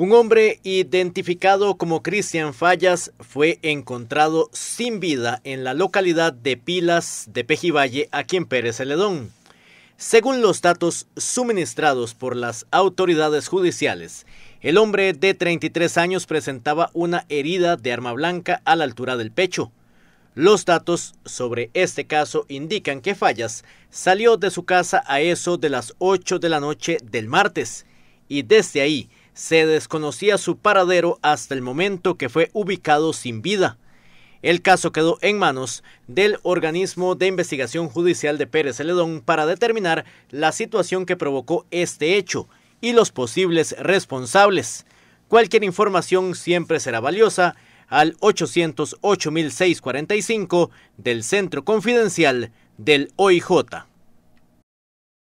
Un hombre identificado como Cristian Fallas fue encontrado sin vida en la localidad de Pilas de Pejivalle, aquí en Pérez Celedón. Según los datos suministrados por las autoridades judiciales, el hombre de 33 años presentaba una herida de arma blanca a la altura del pecho. Los datos sobre este caso indican que Fallas salió de su casa a eso de las 8 de la noche del martes y desde ahí se desconocía su paradero hasta el momento que fue ubicado sin vida. El caso quedó en manos del organismo de investigación judicial de Pérez Celedón para determinar la situación que provocó este hecho y los posibles responsables. Cualquier información siempre será valiosa al 808.645 del Centro Confidencial del OIJ.